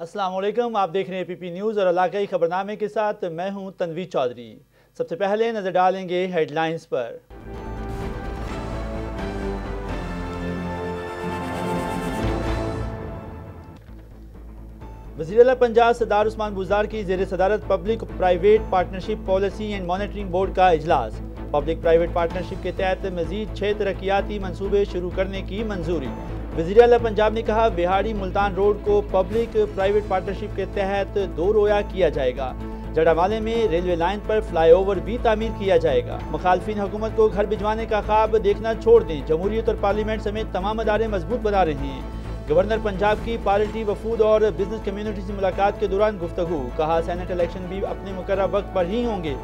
असलम आप देख रहे हैं पीपी न्यूज़ और इलाकई खबरनामे के साथ मैं हूं तनवी चौधरी सबसे पहले नज़र डालेंगे हेडलाइंस पर वजी अला पंजाब सदार उस्मान गुजार की जेर सदारत public private partnership policy and monitoring board का अजलास पब्लिक प्राइवेट पार्टनरशिप के तहत मजीद छः तरक्याती मनसूबे शुरू करने की मंजूरी वजीर पंजाब ने कहा बिहारी मुल्तान रोड को पब्लिक प्राइवेट पार्टनरशिप के तहत दो रोया किया जाएगा जड़ावाले में रेलवे लाइन पर फ्लाईओवर भी तामीर किया जाएगा मुखालफिन हुकूमत को घर भिजवाने का ख्वाब देखना छोड़ दें जमहूरियत और पार्लियामेंट समेत तमाम अदारे मजबूत बना रहे हैं गवर्नर पंजाब की पार्टी वफूद और बिजनेस कम्युनिटी से मुलाकात के दौरान गुफ्तु कहा सैनेट इलेक्शन भी अपने मुकर वक्त पर ही होंगे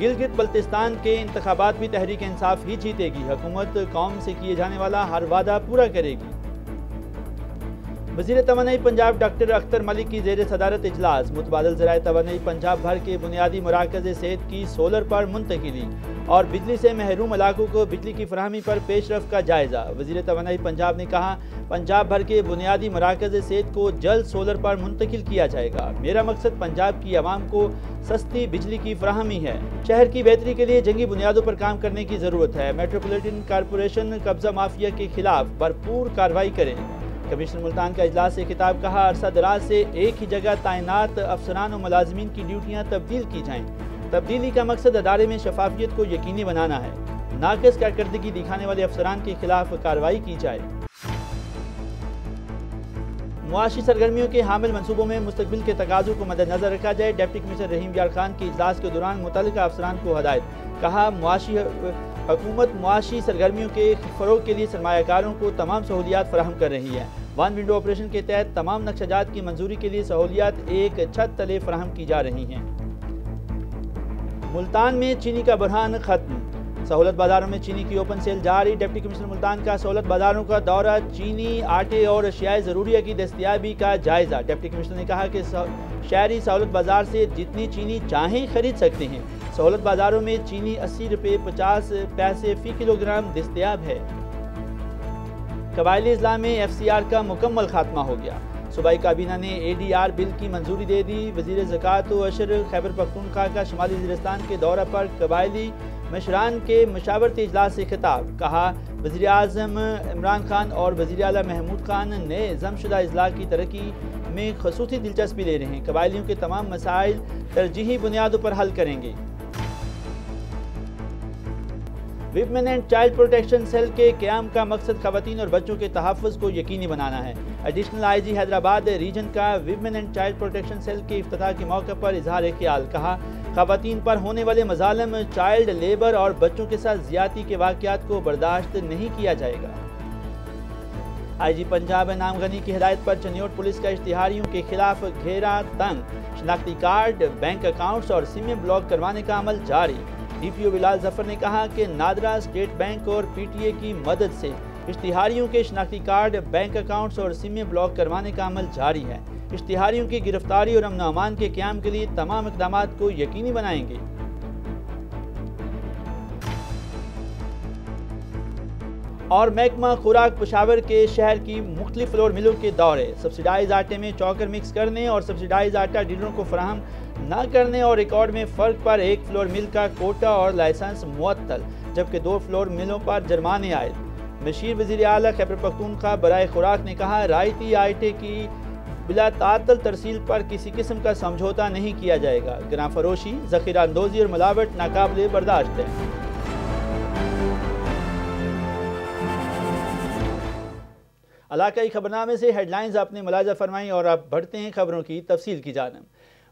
गिलगित बल्तिस्तान के इंतबात भी तहरीक इंसाफ ही जीतेगी हुकूमत कौम से किए जाने वाला हर वादा पूरा करेगी वजीर तवानई पंजाब डॉक्टर अख्तर मलिक की जेर सदारत इजलास मुतबादल जरा तोानाई पंजाब भर के बुनियादी मराकज सेहत की सोलर पर मुंतकली और बिजली से महरूम इलाकों को बिजली की फरहमी पर पेशरफ रफ का जायज़ा वजीर तवानाई पंजाब ने कहा पंजाब भर के बुनियादी मराकज सेहत को जल्द सोलर पर मुंतकिल किया जाएगा मेरा मकसद पंजाब की आवाम को सस्ती बिजली की फरहमी है शहर की बेहतरी के लिए जंगी बुनियादों पर काम करने की ज़रूरत है मेट्रोपोलिटन कॉरपोरेशन कब्जा माफिया के खिलाफ भरपूर कार्रवाई करें कमिश्नर मुल्तान का अजलास से खिताब कहा अरसा दराज से एक ही जगह तैनात अफसरान और मुलाजमीन की ड्यूटियाँ तब्दील की जाएँ तब्दीली का मकसद अदारे में शफाफियत को यकीनी बनाना है नाकस कारकर्दगी दिखाने वाले अफसरान के खिलाफ कार्रवाई की जाए मुआशी सरगर्मियों के हामिल मनसूबों में मुस्तबिल के तकाजों को मद्दनजर रखा जाए डिप्टी कमिश्नर रहीम यार खान के अजलास के दौरान मुतल अफसरान को हदायत कहा मुआशी हुकूमत मुआशी सरगर्मियों के फरोग के लिए सरमाकारों को तमाम सहूलियात फराहम कर रही है वन विंडो ऑपरेशन के तहत तमाम नक्शाजात की मंजूरी के लिए सहूलियात एक छत तले फ्राहम की जा रही हैं मुल्तान में चीनी का बरहान खत्म सहूलत बाज़ारों में चीनी की ओपन सेल जारी डिप्टी कमिश्नर मुल्तान का सहूलत बाज़ारों का दौरा चीनी आटे और अशियाए ज़रूरिया की दस्तियाबी का जायज़ा डिप्टी कमिश्नर ने कहा कि शहरी सहूलत बाज़ार से जितनी चीनी चाहें खरीद सकते हैं सहूलत बाज़ारों में चीनी अस्सी रुपये पचास पैसे फ़ी किलोग्राम दस्तियाब है कबायली अजला में एफ सी आर का मुकम्मल खात्मा हो गया सूबाई काबीना ने ए डी आर बिल की मंजूरी दे दी वजीर व अशर खैबर पख्तूनखा का शुमाली वजरस्तान के दौरा पर कबायली मशरान के मशावरती अजलास से खिताब कहा वजी अजम इमरान खान और वजी अल महमूद खान नए जमशुदा अजला की तरक्की में खसूसी दिलचस्पी ले रहे हैं कबायलियों के तमाम मसाइल तरजीही बुनियादों पर हल करेंगे women and child protection cell के क्याम का मकसद खातन और बच्चों के तहफ़ को यकीनी बनाना है additional I G Hyderabad region का women and child protection cell के अफ्ताह के मौके पर इजहार ख्याल कहा खातन पर होने वाले मजालम चाइल्ड लेबर और बच्चों के साथ ज्यादा के वाकत को बर्दाश्त नहीं किया जाएगा आई जी पंजाब नाम गनी की हिदायत पर चनियोट पुलिस का इश्तिहारियों के खिलाफ घेरा तंग शनाख्ती कार्ड बैंक अकाउंट्स और सिमें ब्लॉक करवाने का अमल जारी डीपीओ बिलाल जफर ने कहा कि नादरा स्टेट बैंक और पीटीए की मदद से इश्तिहारियों के शनाख्ती कार्ड बैंक अकाउंट्स और सिमें ब्लॉक करवाने का अमल जारी है इश्तिहारियों की गिरफ्तारी और अमन अमान के क्याम के लिए तमाम इकदाम को यकीनी बनाएंगे और महकमा खुराक पशावर के शहर की मुख्तलिफ फ्लोर मिलों के दौरे सब्सिडाइज आटे में चौकर मिक्स करने और सब्सिडाइज आटा डीलरों को फ्राहम ना करने और रिकॉर्ड में फर्क पर एक फ्लोर मिल का कोटा और लाइसेंस मुअत्तल जबकि दो फ्लोर मिलों पर जुर्माने आए मशीर वजी अल खैबर पख्तूनखा बरए खुराक ने कहा रायती टी की बिला तातल तरसील पर किसी किस्म का समझौता नहीं किया जाएगा गना फरोशी जखीरा अंदोजी और मिलावट नाकबले बर्दाश्त है इलाकई खबरनामे से हेडलाइंस आपने मुलाजा फरमाई और आप बढ़ते हैं खबरों की तफसील की जानब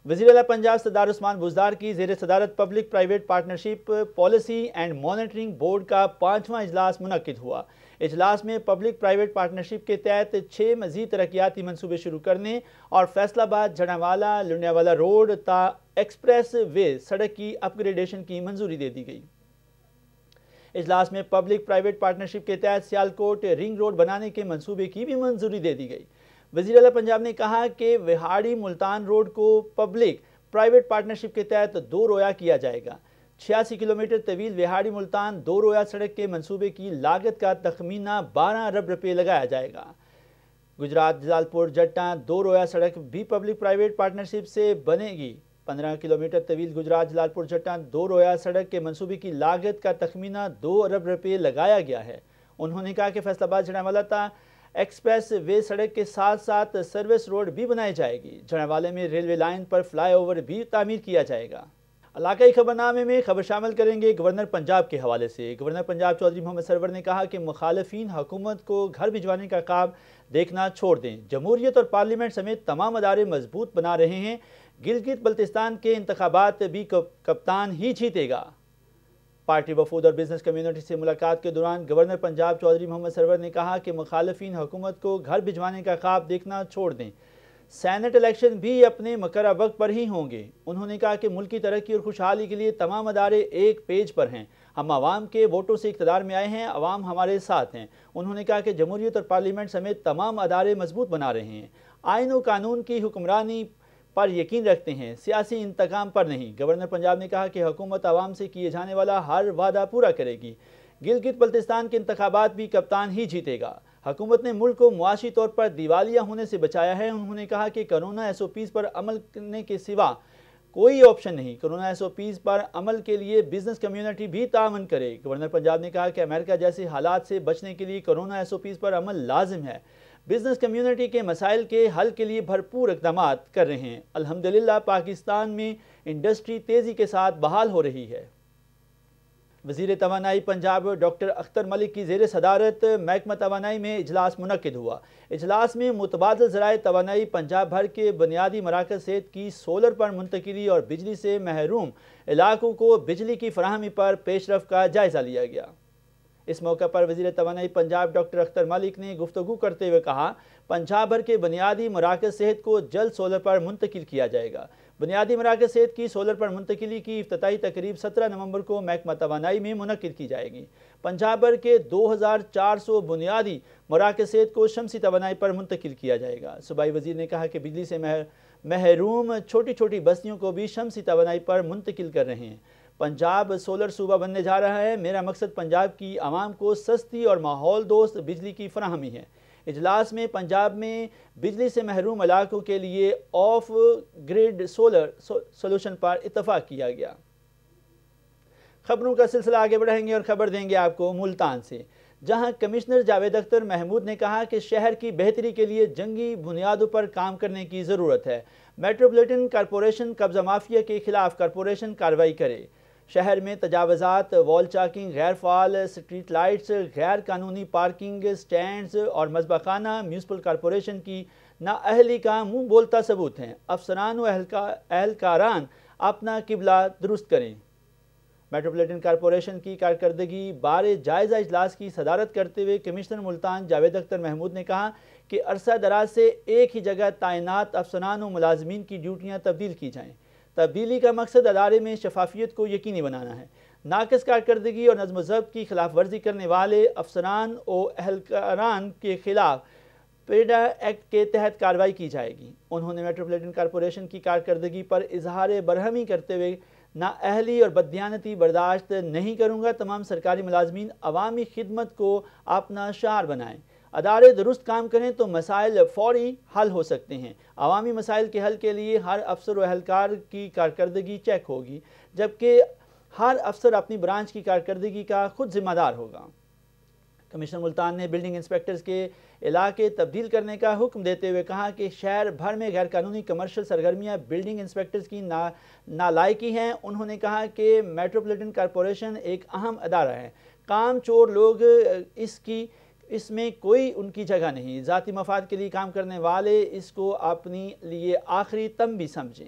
वजीर पंजाब सदार उस्मान बुजदार की जेर सदारत public private partnership policy and monitoring board का पाँचवा अजलास मनद हुआ इजलास में पब्लिक प्राइवेट पार्टनरशिप के तहत छः मजीद तरक्याती मनसूबे शुरू करने और फैसलाबाद जड़ावाला लुंडियावाला रोड ता एक्सप्रेस वे सड़क की अपग्रेडेशन की मंजूरी दे दी गई इजलास में पब्लिक प्राइवेट पार्टनरशिप के तहत सियालकोट रिंग रोड बनाने के मंसूबे की भी मंजूरी दे दी गई वजीर अला पंजाब ने कहा कि विहाड़ी मुल्तान रोड को पब्लिक प्राइवेट पार्टनरशिप के तहत दो रोया किया जाएगा छियासी किलोमीटर तवील विहाड़ी मुल्तान दो रोया सड़क के मंसूबे की लागत का तखमीना बारह अरब रुपये लगाया जाएगा गुजरात जलालपुर जट्टा दो रोया सड़क भी पब्लिक प्राइवेट पार्टनरशिप से बनेगी पंद्रह किलोमीटर तवील गुजरात जलालपुर जट्टा दो रोया सड़क के मंसूबे की लागत का तखमीना दो अरब रुपये लगाया गया है उन्होंने कहा कि फैसलाबाद था एक्सप्रेस वे सड़क के साथ साथ सर्विस रोड भी बनाई जाएगी जड़ावाले में रेलवे लाइन पर फ्लाईओवर भी तामीर किया जाएगा इलाकई खबरनामे में खबर शामिल करेंगे गवर्नर पंजाब के हवाले से गवर्नर पंजाब चौधरी मोहम्मद सरवर ने कहा कि मुखालफी हुकूमत को घर भिजवाने का काम देखना छोड़ दें जमहूरियत और पार्लियामेंट समेत तमाम अदारे मजबूत बना रहे हैं गिलगित बल्तिस्तान के इंतबात भी कप्तान ही जीतेगा पार्टी वफूद और बिजनेस कम्युनिटी से मुलाकात के दौरान गवर्नर पंजाब चौधरी मोहम्मद सरवर ने कहा कि मुखालफी हुकूमत को घर भिजवाने का ख्वाब देखना छोड़ दें सैनट इलेक्शन भी अपने मकर वक्त पर ही होंगे उन्होंने कहा कि मुल्क की तरक्की और खुशहाली के लिए तमाम अदारे एक पेज पर हैं हम आवाम के वोटों से इकतदार में आए हैं आवाम हमारे साथ हैं उन्होंने कहा कि जमहूरीत और पार्लियामेंट समेत तमाम अदारे मजबूत बना रहे हैं आयन व कानून की हुक्मरानी पर यकीन रखते हैं सियासी इंतकाम पर नहीं गवर्नर पंजाब ने कहा कि हुकूमत आवाम से किए जाने वाला हर वादा पूरा करेगी गिलगित बल्तिस्तान के इंतबात भी कप्तान ही जीतेगा हुकूमत ने मुल्क को मुआशी तौर पर दिवालिया होने से बचाया है उन्होंने कहा कि करोना एस ओ पीज़ पर अमल करने के सिवा कोई ऑप्शन नहीं करोना एस ओ पीज़ पर अमल के लिए बिजनेस कम्युनिटी भी तामन करे गवर्नर पंजाब ने कहा कि अमेरिका जैसे हालात से बचने के लिए करोना एस ओ पीज़ पर अमल लाजिम है बिजनेस कम्युनिटी के मसाइल के हल के लिए भरपूर इकदाम कर रहे हैं अल्हम्दुलिल्लाह पाकिस्तान में इंडस्ट्री तेज़ी के साथ बहाल हो रही है वजीर तोानाई पंजाब डॉक्टर अख्तर मलिक की जेर सदारत महकमा तोानाई में इजलास मनद हुआ इजलास में मुतबाद ज़राए तोानाई पंजाब भर के बुनियादी मराकज सेहत की सोलर पर मुंतकली और बिजली से महरूम इलाकों को बिजली की फ्राहमी पर पेशरफ का जायज़ा लिया गया इस मौके पर वजीर तोानाई पंजाब डॉक्टर अख्तर मलिक ने गुफ्तु करते हुए कहा पंजाब भर के बुनियादी मराकज सेहत को जल्द सोलर पर मुंतकिल किया जाएगा बुनियादी मराकज सेहत की सोलर पर मुंतकली की अफ्ताही तकरीब सत्रह नवंबर को महकमा तोानाई में मुनद की जाएगी पंजाब भर के दो हज़ार चार सौ बुनियादी मराकज सेहत को शमसी तोानाई पर मुंतकिल किया जाएगा सूबाई वजीर ने कहा कि बिजली से महरूम छोटी छोटी बस्तियों को भी शमसी तोानाई पर मुंतकिल कर रहे हैं पंजाब सोलर सूबा बनने जा रहा है मेरा मकसद पंजाब की आवाम को सस्ती और माहौल दोस्त बिजली की फ्राहमी है इजलास में पंजाब में बिजली से महरूम इलाकों के लिए ऑफ ग्रिड सोलर सोलूशन पर इतफाक़ किया गया खबरों का सिलसिला आगे बढ़ाएंगे और खबर देंगे आपको मुल्तान से जहां कमिश्नर जावेद अख्तर महमूद ने कहा कि शहर की बेहतरी के लिए जंगी बुनियादों पर काम करने की ज़रूरत है मेट्रोपॉलिटन कॉरपोरेशन कब्जा माफिया के खिलाफ कॉरपोरेशन कार्रवाई करे शहर में तजावज़ात वॉल चाकिंग गैर फाल स्ट्रीट लाइट्स गैर कानूनी पार्किंग स्टैंड और मजबाखाना म्यूनसिपल कॉरपोरेशन की नाअहली का मुँह बोलता सबूत हैं अफसरान अहलकारान अपना किबला दुरुस्त करें मेट्रोपोलिटन कॉरपोरेशन की कारकर्दगी बारे जायज़ा इजलास की सदारत करते हुए कमिश्नर मुल्तान जावेद अख्तर महमूद ने कहा कि अरसा दराज से एक ही जगह तैनात अफसरान व मुलाजमीन की ड्यूटियाँ तब्दील की जाएँ तब्दीली का मकसद अदारे में शफाफियत को यकीनी बनाना है नाकस कारकर्दगी और नज़म जब की खिलाफ वर्जी करने वाले अफसरान और अहलकारान के ख़िलाफ़ पेडा एक्ट के तहत कार्रवाई की जाएगी उन्होंने मेट्रोपोलिटन कॉरपोरेशन की कारकर्दगी पर इजहार बरहमी करते हुए नाअहली और बदयानती बर्दाश्त नहीं करूँगा तमाम सरकारी मुलाजमीन अवामी खिदमत को अपना शार बनाएँ अदारे दुरुस्त काम करें तो मसाइल फौरी हल हो सकते हैं अवामी मसाइल के हल के लिए हर अफसर व अहलकार की कारकर्दगी चेक होगी जबकि हर अफसर अपनी ब्रांच की कारकर्दगी का खुद जिम्मेदार होगा कमिश्नर मुल्तान ने बिल्डिंग इंस्पेक्टर्स के इलाके तब्दील करने का हुक्म देते हुए कहा कि शहर भर में गैर कानूनी कमर्शल सरगर्मियाँ बिल्डिंग इंस्पेक्टर्स की ना नालायकी हैं उन्होंने कहा कि मेट्रोपॉलिटन कॉरपोरेशन एक अहम अदारा है काम चोर लोग इसकी इसमें कोई उनकी जगह नहीं ज़ाती मफाद के लिए काम करने वाले इसको अपने लिए आखिरी तम भी समझें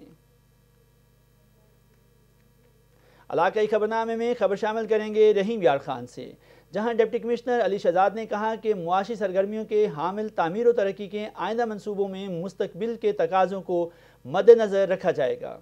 इलाकई खबरनामे में खबर शामिल करेंगे रहीम यार खान से जहां डिप्टी कमिश्नर अली शहजाद ने कहा कि मुआशी सरगर्मियों के हामिल तामीर तरक्की के आइंदा मनसूबों में मुस्तबिल के तकाज़ों को मद्दनज़र रखा जाएगा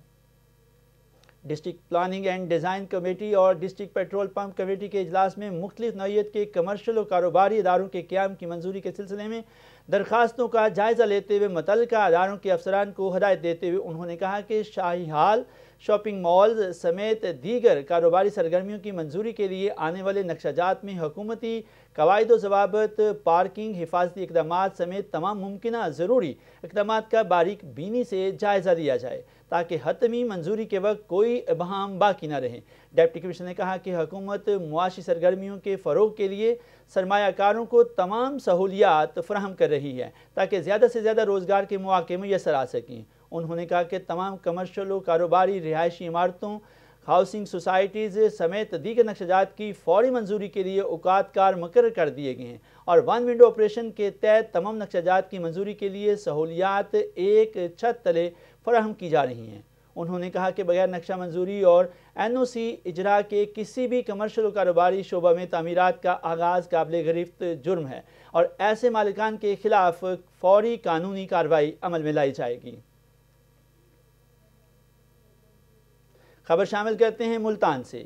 district planning and design committee और डिस्ट्रिक्ट पेट्रोल पंप कमेटी के अजलास में मुख्तलिफ नौीयत के कमर्शल और कारोबारी इदारों के क्याम की मंजूरी के सिलसिले में दरख्वास्तों का जायज़ा लेते हुए मुतल अदारों के अफसरान को हदायत देते हुए उन्होंने कहा कि शाही हाल शॉपिंग मॉल समेत दीगर कारोबारी सरगर्मियों की मंजूरी के लिए आने वाले नक्शाजात में हुकूमती कवायद जवाबत पार्किंग हिफाजती इकदाम समेत तमाम मुमकिन ज़रूरी इकदाम का बारीक बीनी से जायज़ा लिया जाए ताकि हतमी मंजूरी के वक्त कोई अबहम बाकी ना रहें डेप्टी कमिश्नर ने कहा कि हुकूमत मुआशी सरगर्मियों के फ़रोग के लिए सरमाकारों को तमाम सहूलियात फ्राहम कर रही है ताकि ज़्यादा से ज़्यादा रोज़गार के मौके मैसर आ सकें उन्होंने कहा कि तमाम कमर्शल और कारोबारी रिहायशी इमारतों हाउसिंग सोसाइटीज़ समेत दीगर नक्शाजात की फौरी मंजूरी के लिए औकात कार मुकर कर दिए गए हैं और वन विंडो ऑपरेशन के तहत तमाम नक्शाजात की मंजूरी के लिए सहूलियात एक छत तले फराहम की जा रही हैं उन्होंने कहा कि बगैर नक्शा मंजूरी और एन ओ सी इजरा के किसी भी कमर्शल और कारोबारी शोबा में तमीरत का आगाज़ काबिल गिरफ्त जुर्म है और ऐसे मालिकान के ख़िलाफ़ फौरी कानूनी कार्रवाई अमल में लाई जाएगी खबर शामिल करते हैं मुल्तान से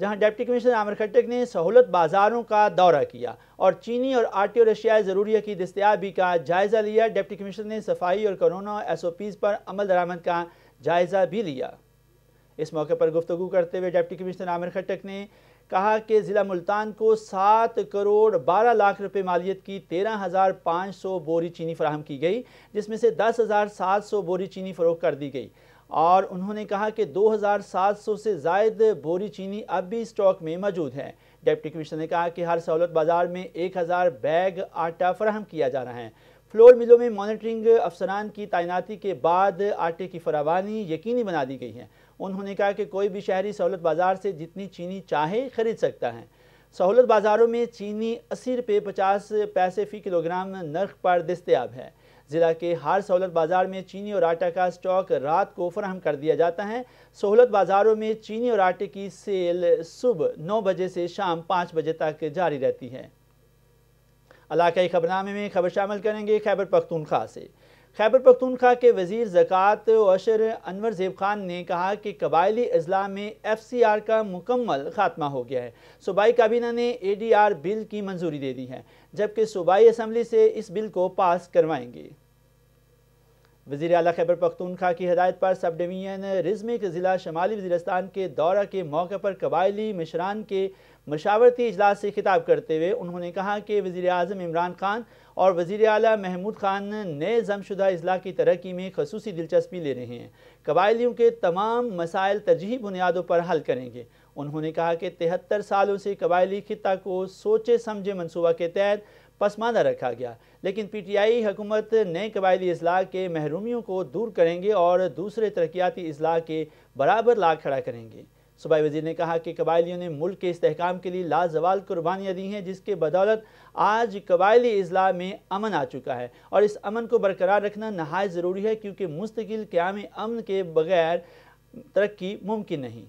जहां डिप्टी कमिश्नर आमिर खट्टक ने सहूलत बाज़ारों का दौरा किया और चीनी और आटे और अशियाए ज़रूरिया की दस्तियाबी का जायज़ा लिया डिप्टी कमिश्नर ने सफाई और कोरोना एस ओ पीज़ पर अमल दरामद का जायज़ा भी लिया इस मौके पर गुफ्तु करते हुए डिप्टी कमिश्नर आमिर खट्टक ने कहा कि ज़िला मुल्तान को सात करोड़ बारह लाख रुपये मालियत की तेरह हज़ार पाँच सौ बोरी चीनी फराहम की गई जिसमें से दस हज़ार सात सौ बोरी चीनी फरोख कर दी गई और उन्होंने कहा कि 2,700 से जायद बोरी चीनी अब भी स्टॉक में मौजूद है डिप्टी कमिश्नर ने कहा कि हर सहूलत बाज़ार में 1,000 बैग आटा फराहम किया जा रहा है फ्लोर मिलों में मॉनिटरिंग अफसरान की तैनाती के बाद आटे की फरावानी यकीनी बना दी गई है उन्होंने कहा कि कोई भी शहरी सहूलत बाज़ार से जितनी चीनी चाहे ख़रीद सकता है सहूलत बाज़ारों में चीनी अस्सी रुपये पचास पैसे फ़ी किलोग्राम नर्ख पर दस्तियाब है ज़िला के हार सहूलत बाज़ार में चीनी और आटा का स्टॉक रात को फराहम कर दिया जाता है सहूलत बाज़ारों में चीनी और आटे की सेल सुबह नौ बजे से शाम पाँच बजे तक जारी रहती है इलाकई खबरनामे में खबर शामिल करेंगे खैबर पख्तूनख्वा से खैबर पख्तूनख्वा के वजीर ज़क़़त अशर अनवर ज़ेब खान ने कहा कि कबायली अजला में एफ सी आर का मुकम्मल खात्मा हो गया है सूबाई काबीना ने ए डी आर बिल की मंजूरी दे दी है जबकि सूबाई असम्बली से इस बिल को पास करवाएंगे वजी अल खैबर पख्तूनखा की हदायत पर सब डिवीज़न रिजमे के ज़िला शमाली वजीरस्तान के दौरा के मौके पर कबायली मशरान के मशावरती अजलास से खिताब करते हुए उन्होंने कहा कि वज़ी अजम इमरान खान और वज़ी अली महमूद खान नए जमशुदा अजला की तरक्की में खसूस दिलचस्पी ले रहे हैं कबायलियों के तमाम मसाइल तरजीही बुनियादों पर हल करेंगे उन्होंने कहा कि तिहत्तर सालों से कबायली खत्ता को सोचे समझे मनसूबा के तहत पसमानदा रखा गया लेकिन पी टी आई हुकूमत नए कबायली अजला के महरूमियों को दूर करेंगे और दूसरे तरक्याती अजला के बराबर ला खड़ा करेंगे सूबा वजीर ने कहा कि कबायलियों ने मुल्क के इसकाम के लिए लाजवाल कुर्बानियाँ दी हैं जिसके बदौलत आज कबायली अजला में अमन आ चुका है और इस अमन को बरकरार रखना नहाय ज़रूरी है क्योंकि मुस्तकिल क्याम अमन के बगैर तरक्की मुमकिन नहीं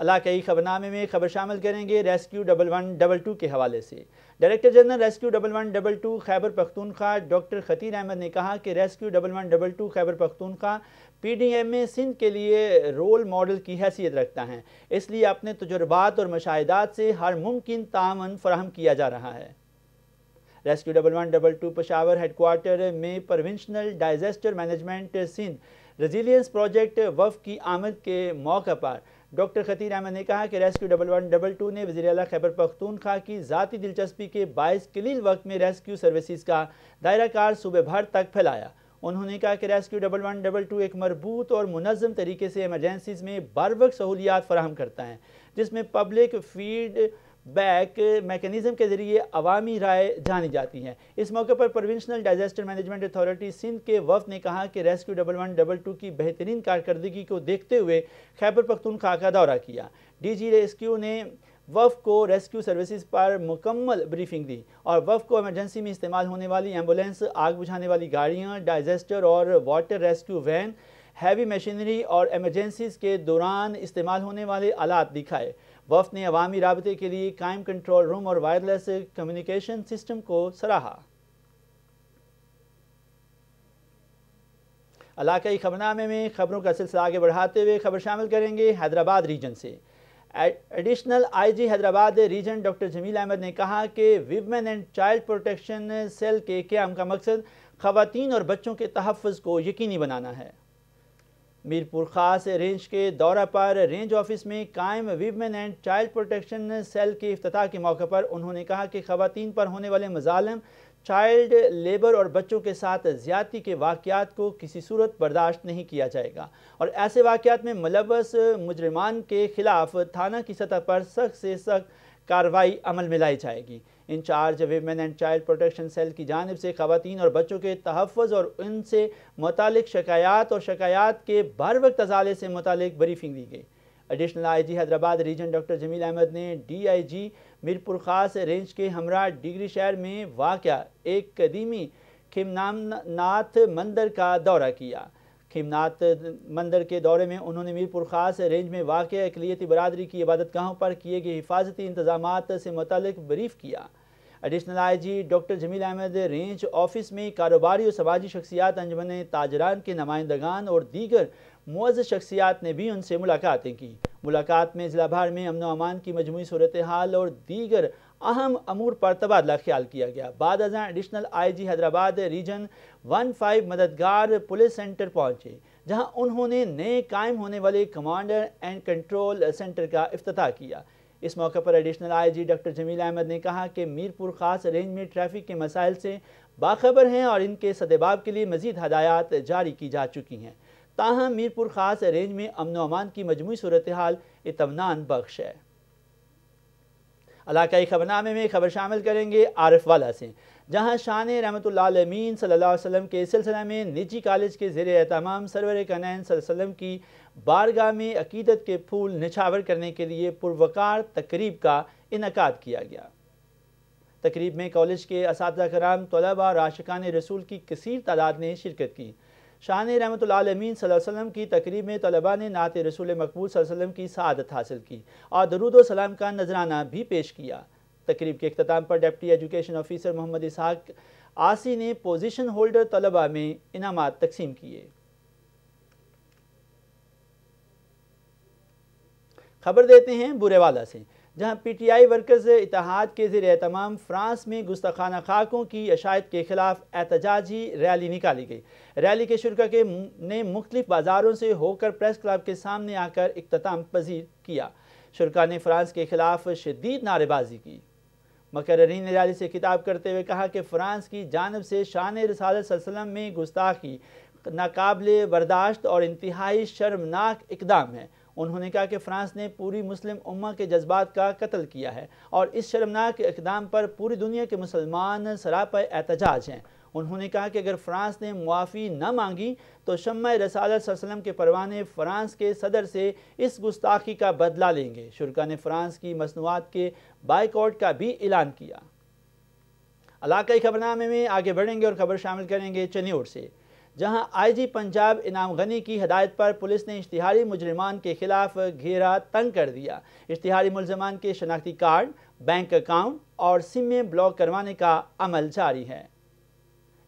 अला कई खबरनामे में खबर शामिल करेंगे rescue double one double two के हवाले से director general rescue double one double two Khyber Pakhtunkhwa doctor Khatir Ahmad ने कहा कि rescue double one double two Khyber Pakhtunkhwa P D M A Sindh के लिए रोल मॉडल की हैसियत रखता है इसलिए अपने तजुर्बात और मशाहदात से हर मुमकिन तामन फराहम किया जा रहा है rescue double one double two Peshawar headquarter में provincial disaster management Sindh resilience project वफ की आमद के मौके पर डॉक्टर खतीर अहमद ने कहा कि rescue double one double two ने वजी अला खैबर पख्तूनखा की ज़ाती दिलचस्पी के बायस कलील वक्त में रेस्क्यू सर्विसज का दायरा कार सूबे भर तक फैलाया उन्होंने कहा कि rescue double one double two एक मरबूत और मनज़म तरीके से एमरजेंसीज में बार वक्त सहूलियात फराहम करता है जिसमें पब्लिक फीड बैक मैकेनिज़्म के ज़रिए अवामी राय जानी जाती है इस मौके पर provincial disaster management authority Sindh के वफ ने कहा कि rescue double one double two की बेहतरीन कारकर्दगी को देखते हुए खैबर पख्तूनख्वा का दौरा किया डी जी रेस्क्यू ने वफ़ को रेस्क्यू सर्विसेज पर मुकम्मल ब्रीफिंग दी और वफ़ को एमरजेंसी में इस्तेमाल होने वाली एम्बुलेंस आग बुझाने वाली गाड़ियाँ डाइजेस्टर और water rescue van heavy machinery और एमरजेंसीज के दौरान इस्तेमाल होने वाले आलात दिखाए वफ ने अवामी रबते के लिए कायम कंट्रोल रूम और वायरलेस कम्युनिकेशन सिस्टम को सराहा इलाकई खबरनामे में खबरों का सिलसिला आगे बढ़ाते हुए खबर शामिल करेंगे हैदराबाद रीजन से additional IG Hyderabad region doctor Jameel Ahmad ने कहा कि women and child protection cell के क्याम का मकसद खातन और बच्चों के तहफ़ को यकीनी बनाना है मीरपुर खास रेंज के दौरा पर रेंज ऑफिस में कायम women and child protection cell के अफ्ताह के मौके पर उन्होंने कहा कि खातन पर होने वाले मजालम चाइल्ड लेबर और बच्चों के साथ ज्यादती के वाकत को किसी सूरत बर्दाश्त नहीं किया जाएगा और ऐसे वाकत में मुलवस मुजरमान के ख़िलाफ़ थाना की सतह पर सख्त से सख्त कार्रवाई अमल में लाई जाएगी incharge women and child protection cell की जानब से खातन और बच्चों के तहफ़ और उनसे मुतल शिकायात और शिकायात के बर वक्त तजाले से मुतल ब्रीफिंग दी गई additional I G Hyderabad region doctor Jameel Ahmad ने डी आई जी मीरपुर खास रेंज के हमरा डिग्री शहर में वाक़ एक कदीमी खिमनाथ मंदिर का दौरा किया खिमनाथ मंदिर के दौरे में उन्होंने मीरपुर खास रेंज में वाक़ अकलीती बरदरी की इबादत गाहों पर किए गए हिफाजती इंतजाम से मुतल ब्रीफ किया additional IG doctor Jameel Ahmad range office में कारोबारी और समाजी शख्सियात अंजमन ताजरान के नुमाइंदगान और दीगर मुआज़ शख्सियात ने भी उनसे मुलाकातें की मुलाकात में ज़िला भर में अमन अमान की मजमू सूरत हाल और दीगर अहम अमूर पर तबादला ख्याल किया गया बाद अजा additional I G Hyderabad region one five मददगार पुलिस सेंटर पहुँचे जहाँ उन्होंने नए कायम होने वाले कमांडर एंड कंट्रोल सेंटर का अफ्ताह किया इस मौके पर additional I G doctor Jameel Ahmad ने कहा कि मीरपुर खास रेंज में ट्रैफिक के मसाइल से बाखबर हैं और इनके सदबाब के लिए मजीद हदायत जारी की जा चुकी हैं ताहम मीरपुर खास रेंज में अमन अमान की मजमू सूरत हाल इतमान बख्श है इलाकई खबरनामे में खबर शामिल करेंगे आरफ वाला से जहाँ शान रहमत आलमीन सल्ला वसम के सिलसिला में निजी कॉलेज के जेर एहतमाम सरवर कनैन सल्लम की बारगाह में अकीदत के फूल निछावर करने के लिए पुरवकार तकरीब का इनका किया गया तकरीब में कॉलेज के इस कराम तलबा राशिकान रसूल की कसर तादाद ने शिरकत की शान रहमत आलमीन वसम की तकरीब में तलबा ने नात रसूल मकबूल वसलम की शहादत हासिल की और दरुद सलाम का नजराना भी पेश किया तकरीब के अख्ताम पर deputy education officer Mohammad Ishaq Asi ने पोजीशन होल्डर तलबा में इनाम तकसीम किए खबर देते हैं बुरेवाला से जहां पीटीआई वर्कर्स इतिहाद के जेर तमाम फ्रांस में गुस्ताखाना खाकों की अशायद के खिलाफ एहतजाजी रैली निकाली गई रैली के शुरा के ने मुख्तफ बाजारों से होकर प्रेस क्लब के सामने आकर अख्ताम पजीर किया शुरा ने फ्रांस के खिलाफ शदीद नारेबाजी की मकर्रीन ने रैली से खिताब करते हुए कहा कि फ्रांस की जानब से शान रसालसलम में गुस्ताखी नाकबले बर्दाश्त और इंतहाई शर्मनाक इकदाम है उन्होंने कहा कि फ़्रांस ने पूरी मुस्लिम उम्मा के जज्बात का कत्ल किया है और इस शर्मनाक इकदाम पर पूरी दुनिया के मुसलमान सराप एहतजाज हैं उन्होंने कहा कि अगर फ़्रांस ने मुआफ़ी न मांगी तो शम रसालत वसलम के परवाने फ़्रांस के सदर से इस गुस्ताखी का बदला लेंगे शुरा ने फ़्रांस की मसनूआत के बाइकआउट का भी ऐलान किया अलाकई खबरनामे में आगे बढ़ेंगे और खबर शामिल करेंगे चन्यूर से जहां आईजी पंजाब इनाम गनी की हदायत पर पुलिस ने इश्तिहारी मुजरमान के खिलाफ घेरा तंग कर दिया इश्तहारी मुलजमान के शनाख्ती कार्ड बैंक अकाउंट और सिमें ब्लॉक करवाने का अमल जारी है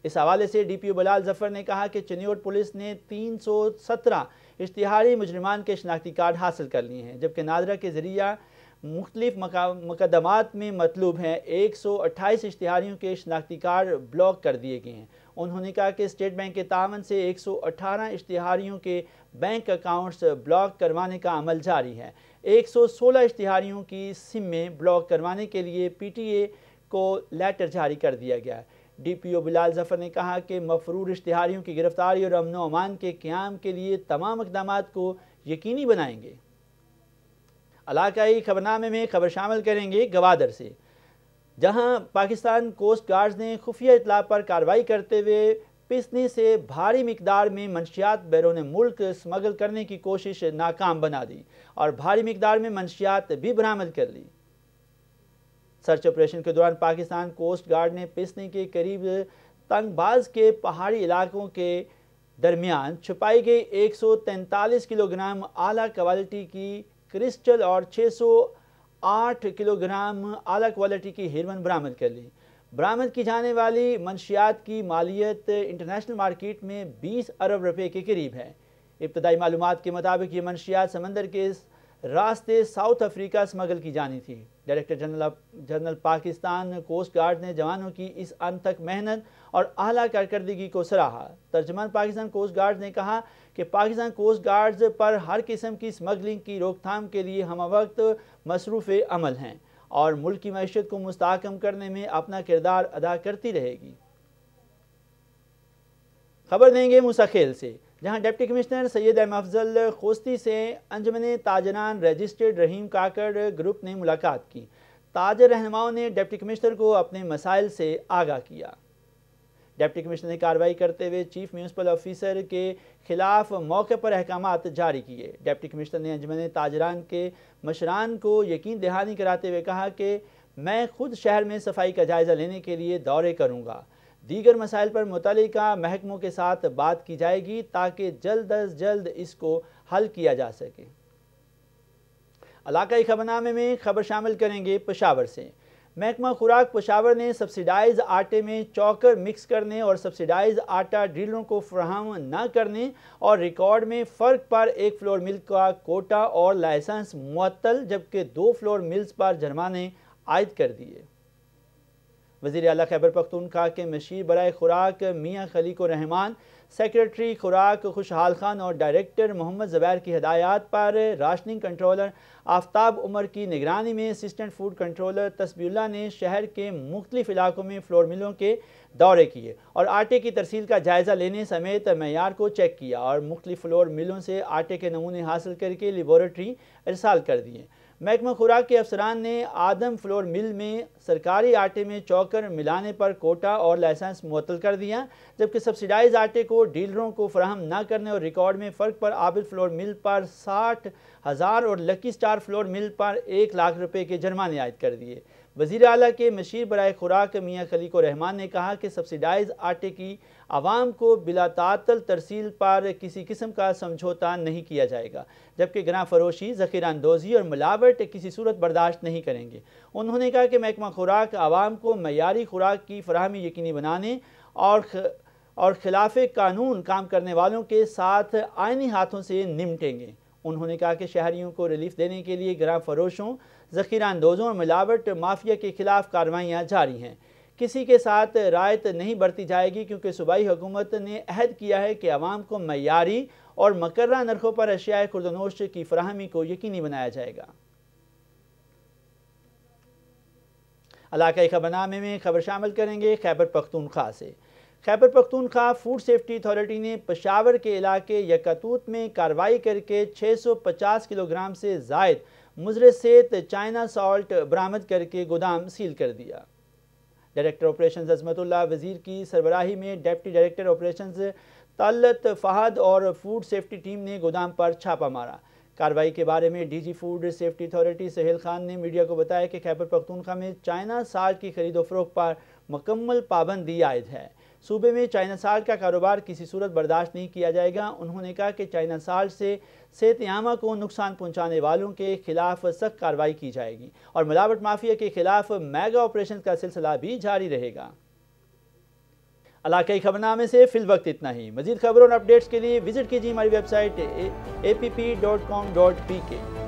इस हवाले से डी पी ओ बलाल जफर ने कहा कि चनियोट पुलिस ने तीन सौ सत्रह इश्तिहारी मुजरमान के शनाख्ती कार्ड हासिल कर लिए हैं जबकि नादरा के जरिए मुख्तलिफ मकदमात में मतलूब हैं एक सौ अट्ठाईस इश्तिहारियों के शनाख्ती कार्ड ब्लॉक कर दिए गए हैं उन्होंने कहा कि स्टेट बैंक के तावन से 118 इश्तहारियों के बैंक अकाउंट्स ब्लॉक करवाने का अमल जारी है 116 इश्तहारियों की सिमें ब्लॉक करवाने के लिए पीटीए को लेटर जारी कर दिया गया है डीपीओ बिलाल जफर ने कहा कि मफरूर इश्तहारियों की गिरफ्तारी और अमन अमान के क्याम के लिए तमाम इकदाम को यकीनी बनाएंगे इलाकई खबरनामे में खबर शामिल करेंगे गवादर से जहां पाकिस्तान कोस्ट गार्ड्स ने खुफिया इतला पर कार्रवाई करते हुए पिसने से भारी मकदार में मंशियात बैरून मुल्क स्मगल करने की कोशिश नाकाम बना दी और भारी मकदार में मंशियात भी बरामद कर ली सर्च ऑपरेशन के दौरान पाकिस्तान कोस्ट गार्ड ने पिसने के करीब तंगबाज के पहाड़ी इलाकों के दरमियान छुपाई गई 143 किलोग्राम आला क्वालिटी की क्रिस्टल और 600 आठ किलोग्राम आला क्वालिटी की हेरोइन बरामद कर ली बरामद की जाने वाली मनशियात की मालियत इंटरनेशनल मार्केट में 20 अरब रुपए के करीब है इब्तदाई मालूम के मुताबिक ये मनशियात समंदर के रास्ते साउथ अफ्रीका स्मगल की जानी थी director general general Pakistan coast guard ने जवानों की इस अंत तक मेहनत और आला कारकर्दगी को सराहा तर्जमान पाकिस्तान कोस्ट गार्ड ने कहा कि पाकिस्तान कोस्ट गार्ड्स पर हर किस्म की स्मगलिंग की रोकथाम के लिए हम वक्त मसरूफ़ अमल हैं और मुल्क की मैशत को मुस्तकम करने में अपना किरदार अदा करती रहेगी खबर देंगे मुसखेल से जहां डिप्टी कमिश्नर सैयद अहम अफजल खोस्ती से अंजमन ताजरान रजिस्टर्ड रहीम काकड़ ग्रुप ने मुलाकात की ताज रहनुमाओं ने डिप्टी कमिश्नर को अपने मसाइल से आगाह किया डिप्टी कमिश्नर ने कार्रवाई करते हुए चीफ म्यूनसिपल ऑफिसर के खिलाफ मौके पर अहकाम जारी किए डिप्टी कमिश्नर ने अंजमन ताजरान के मशरान को यकीन दहानी कराते हुए कहा कि मैं खुद शहर में सफाई का जायज़ा लेने के लिए दौरे करूँगा दीगर मसाइल पर मुतल महकमों के साथ बात की जाएगी ताकि जल्द अज जल्द इसको हल किया जा सके इलाकई खबरनामे में खबर शामिल करेंगे पशावर से महकमा खुराक पशावर ने सब्सिडाइज आटे में चौकर मिक्स करने और सब्सिडाइज आटा ड्रिलों को फ्राहम न करने और रिकॉर्ड में फ़र्क पर एक फ्लोर मिल का कोटा और लाइसेंस मअतल जबकि दो फ्लोर मिल्स पर जुर्माने आयद कर दिए वज़ी अल खैबर पखतूनखा के मशीर बरए खुराक मियाँ खलीक रहमान सेक्रेटरी खुराक खुशहाल खान और डायरेक्टर मोहम्मद ज़बैर की हदायत पर राशनिंग कंट्रोलर आफ्ताब उमर की निगरानी में असिस्टेंट फूड कंट्रोलर तस्बील्ला ने शहर के मुख्तलिफ इलाकों में फ्लोर मिलों के दौरे किए और आटे की तरसील का जायज़ा लेने समेत मैार को चेक किया और मुख्तलिफ फ्लोर मिलों से आटे के नमूने हासिल करके लेबॉरेटरी इरसाल कर दिए महकमा खुराक के अफसरान ने आदम फ्लोर मिल में सरकारी आटे में चौकर मिलाने पर कोटा और लाइसेंस मुअल कर दिया जबकि सब्सिडाइज आटे को डीलरों को फ्राहम न करने और रिकॉर्ड में फ़र्क पर आबिल फ्लोर मिल पर साठ हज़ार और लकी स्टार फ्लोर मिल पर एक लाख रुपये के जुर्माने आयद कर दिए वजीर अला के मशीर बरए खुराक मियाँ खलीको रहमान ने कहा कि सब्सिडाइज आटे की आवाम को बिलातातल तरसील पर किसी किस्म का समझौता नहीं किया जाएगा जबकि गना फरोशी ज़खीरा अंदोज़ी और मिलावट किसी सूरत बर्दाश्त नहीं करेंगे उन्होंने कहा कि महकमा खुराक आवाम को मैारी खुराक की फरहमी यकीनी बनाने और ख... और खिलाफ कानून काम करने वालों के साथ आइनी हाथों से निमटेंगे उन्होंने कहा कि शहरीों को रिलीफ देने के लिए ग्राम फरोशों ज़खीरा अंदोज़ों और मिलावट माफिया के खिलाफ कार्रवाइयाँ जारी हैं किसी के साथ रायत नहीं बरती जाएगी क्योंकि सूबाई हुकूमत ने अहद किया है कि आवाम को मैारी और मकर नरखों पर अशिया खुर्दनोश की फरहमी को यकीनी बनाया जाएगा इलाकई खबरनामे में खबर शामिल करेंगे खैबर पख्तूनख्वा से Khyber Pakhtunkhwa food safety authority ने पशावर के इलाके यकतूत में कार्रवाई करके 650 किलोग्राम से जायद मुजर सेत चाइना सॉल्ट बरामद करके गोदाम सील कर दिया डायरेक्टर ऑपरेशन अजमतुल्ला वजीर की सरबराही में deputy director operation Talat Fahad और फूड सेफ्टी टीम ने गोदाम पर छापा मारा कार्रवाई के बारे में DG food safety authority Sohail Khan ने मीडिया को बताया कि खैबर पख्तूनख्वा में चाइना साल्ट की खरीदो फरोख पर मुकम्मल पाबंदी आयद है सूबे में चाइना साल्ट का कारोबार किसी सूरत बर्दाश्त नहीं किया जाएगा उन्होंने कहा कि चाइना साल्ट से सेतयामा को नुकसान पहुंचाने वालों के खिलाफ सख्त कार्रवाई की जाएगी और मिलावट माफिया के खिलाफ मेगा ऑपरेशन का सिलसिला भी जारी रहेगा इलाकई खबरनामे से फिल वक्त इतना ही मजीद खबरों और अपडेट्स के लिए विजिट कीजिए हमारी website A P P dot com dot P के